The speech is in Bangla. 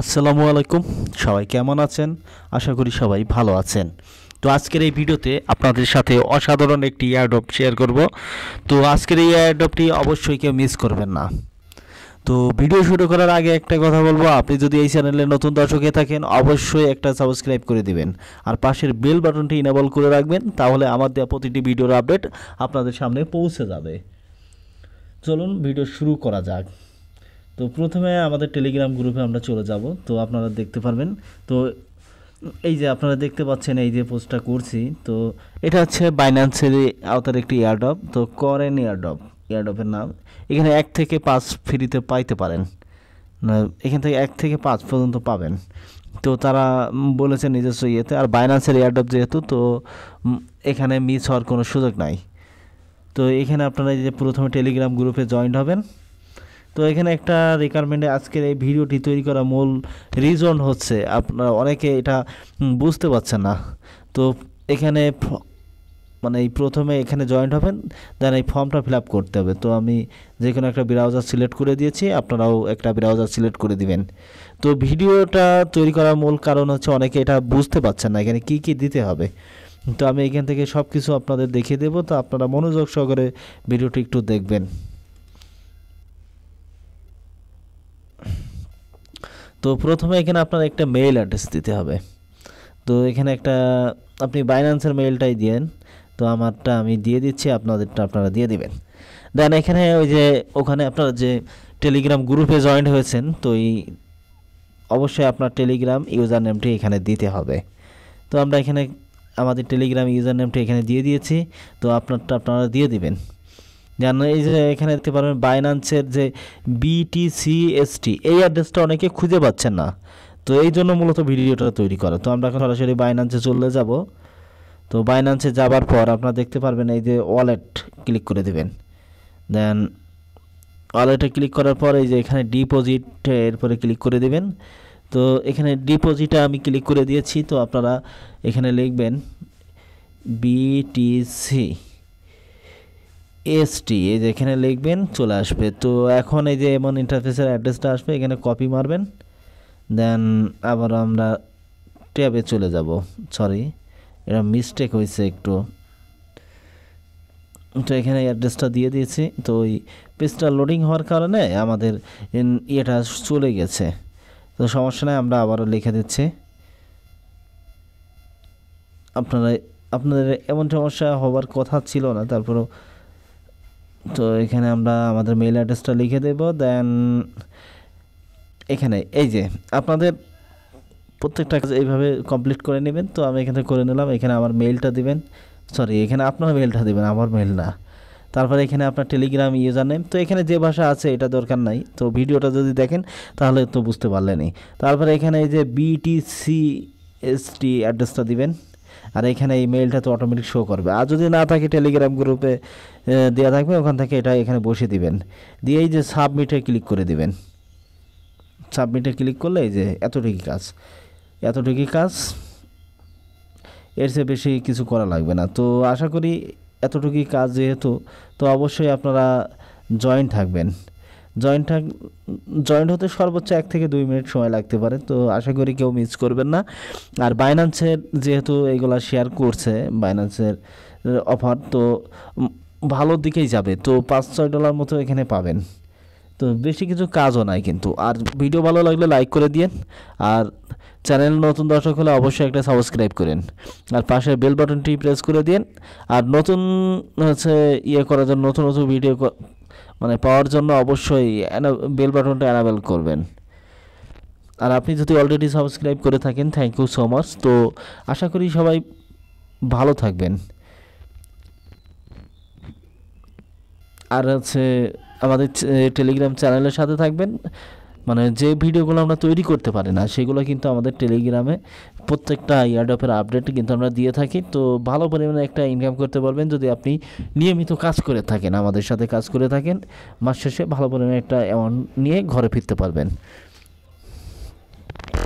আসসালামু আলাইকুম সবাই কেমন আছেন আশা করি সবাই ভালো আছেন তো আজকের এই ভিডিওতে আপনাদের সাথে অসাধারণ একটি এয়ারড্রপ শেয়ার করব তো আজকের এই এয়ারড্রপটি অবশ্যই কেউ মিস করবেন না তো ভিডিও শুরু করার আগে একটা কথা বলবো আপনি যদি এই চ্যানেলে নতুন দর্শকে থাকেন অবশ্যই একটা সাবস্ক্রাইব করে দিবেন আর পাশের বেল বাটনটি ইনেবল করে রাখবেন তাহলে আমার দেওয়া প্রতিটি ভিডিওর আপডেট আপনাদের সামনে পৌঁছে যাবে চলুন ভিডিও শুরু করা যাক তো প্রথমে আমাদের টেলিগ্রাম গ্রুপে আমরা চলে যাব তো আপনারা দেখতে পারবেন তো এই যে আপনারা দেখতে পাচ্ছেন এই যে পোস্টটা করছি তো এটা হচ্ছে বাইন্যান্সের আওতার একটি এয়ারডপ তো করেন এয়ারডপ এয়ারডপের নাম এখানে এক থেকে পাঁচ ফ্রিতে পাইতে পারেন এখান থেকে এক থেকে পাঁচ পর্যন্ত পাবেন তো তারা বলেছে নিজস্ব ইয়েতে আর বাইন্যান্সের এয়ারডপ যেহেতু তো এখানে মিস হওয়ার কোনো সুযোগ নাই তো এখানে আপনারা যে প্রথমে টেলিগ্রাম গ্রুপে জয়েন হবেন তো এখানে একটা রিকোয়ারমেন্টে আজকের এই ভিডিওটি তৈরি করা মূল রিজন হচ্ছে আপনারা অনেকে এটা বুঝতে পারছেন না তো এখানে মানে এই প্রথমে এখানে জয়েন্ট হবেন দেন এই ফর্মটা ফিল আপ করতে হবে তো আমি যে কোনো একটা ব্রাউজার সিলেক্ট করে দিয়েছি আপনারাও একটা ব্রাউজার সিলেক্ট করে দিবেন তো ভিডিওটা তৈরি করার মূল কারণ হচ্ছে অনেকে এটা বুঝতে পারছেন না এখানে কি কি দিতে হবে তো আমি এখান থেকে সব কিছু আপনাদের দেখিয়ে দেবো তো আপনারা মনোযোগ সহকারে ভিডিওটি একটু দেখবেন তো প্রথমে এখানে আপনার একটা মেইল অ্যাড্রেস দিতে হবে তো এখানে একটা আপনি বাইন্যান্সের মেইলটাই দিয়েন তো আমারটা আমি দিয়ে দিচ্ছি আপনাদেরটা আপনারা দিয়ে দিবেন দেন এখানে ওই যে ওখানে আপনারা যে টেলিগ্রাম গ্রুপে জয়েন্ট হয়েছেন তো এই অবশ্যই আপনার টেলিগ্রাম ইউজার নেমটি এখানে দিতে হবে তো আমরা এখানে আমাদের টেলিগ্রাম ইউজার নেমটি এখানে দিয়ে দিয়েছি তো আপনারটা আপনারা দিয়ে দিবেন যেন এই যে এখানে দেখতে পারবেন বাইনান্সের যে বিটিসিএসটি এই অ্যাড্রেসটা অনেকে খুঁজে পাচ্ছেন না তো এই জন্য মূলত ভিডিওটা তৈরি করা তো আমরা এখন সরাসরি বাইনান্সে চলে যাব তো বাইনান্সে যাবার পর আপনারা দেখতে পারবেন এই যে ওয়ালেট ক্লিক করে দেবেন দেন ওয়ালেটে ক্লিক করার পর এই যে এখানে ডিপোজিট এরপরে ক্লিক করে দেবেন তো এখানে ডিপোজিটে আমি ক্লিক করে দিয়েছি তো আপনারা এখানে লিখবেন বিটিসি এসটি এই যে এখানে লিখবেন চলে আসবে তো এখন এই যে এমন ইন্টারফেসের অ্যাড্রেসটা আসবে এখানে কপি মারবেন দেন আবার আমরা ট্যাবে চলে যাব সরি এটা মিস্টেক হয়েছে একটু তো এখানে অ্যাড্রেসটা দিয়ে দিয়েছি তো ওই পেজটা লোডিং হওয়ার কারণে আমাদের ইয়েটা চলে গেছে তো সমস্যা নেই আমরা আবারও লিখে দিচ্ছি আপনারা আপনাদের এমন সমস্যা হওয়ার কথা ছিল না তারপরেও তো এখানে আমরা আমাদের মেইল অ্যাড্রেসটা লিখে দেব দেন এখানে এই যে আপনাদের প্রত্যেকটা কাজ এইভাবে কমপ্লিট করে নেবেন তো আমি এখানে করে নিলাম এখানে আমার মেইলটা দিবেন সরি এখানে আপনার মেইলটা দিবেন আমার মেইল না তারপরে এখানে আপনার টেলিগ্রাম ইউজার নেম তো এখানে যে ভাষা আছে এটা দরকার নাই তো ভিডিওটা যদি দেখেন তাহলে তো বুঝতে পারলেনি তারপরে এখানে এই যে বিটিসি এসটি অ্যাড্রেসটা দিবেন আর এখানে এই মেলটা তো অটোমেটিক শো করবে আর যদি না থাকে টেলিগ্রাম গ্রুপে দেওয়া থাকবে ওখান থেকে এটা এখানে বসে দিবেন দিয়ে এই যে সাবমিটে ক্লিক করে দিবেন সাবমিটে ক্লিক করলে এই যে এতটুকু কাজ এতটুকু কাজ এর চেয়ে বেশি কিছু করা লাগবে না তো আশা করি এতটুকু কাজ যেহেতু তো অবশ্যই আপনারা জয়েন্ট থাকবেন জয়েন্ট জয়েন্ট হতে সর্বোচ্চ এক থেকে দুই মিনিট সময় লাগতে পারে তো আশা করি কেউ মিস করবেন না আর বাইনান্সের যেহেতু এগুলা শেয়ার করছে বাইনান্সের অফার তো ভালোর দিকেই যাবে তো পাঁচ ছয় ডলার মতো এখানে পাবেন তো বেশি কিছু কাজও নাই কিন্তু আর ভিডিও ভালো লাগলে লাইক করে দিন আর চ্যানেল নতুন দর্শক হলে অবশ্যই একটা সাবস্ক্রাইব করেন আর পাশে বেল বাটনটি প্রেস করে দিন আর নতুন হচ্ছে ইয়ে করার জন্য নতুন নতুন ভিডিও মানে পাওয়ার জন্য অবশ্যই বেল বাটনটা অ্যানাবেল করবেন আর আপনি যদি অলরেডি সাবস্ক্রাইব করে থাকেন থ্যাংক ইউ সো মাচ তো আশা করি সবাই ভালো থাকবেন আর হচ্ছে আমাদের টেলিগ্রাম চ্যানেলের সাথে থাকবেন মানে যে ভিডিওগুলো আমরা তৈরি করতে পারি না সেগুলো কিন্তু আমাদের টেলিগ্রামে প্রত্যেকটা ইয়ারডপের আপডেট কিন্তু আমরা দিয়ে থাকি তো ভালো পরিমাণে একটা ইনকাম করতে পারবেন যদি আপনি নিয়মিত কাজ করে থাকেন আমাদের সাথে কাজ করে থাকেন মাস শেষে ভালো পরিমাণে একটা অ্যামাউন্ট নিয়ে ঘরে ফিরতে পারবেন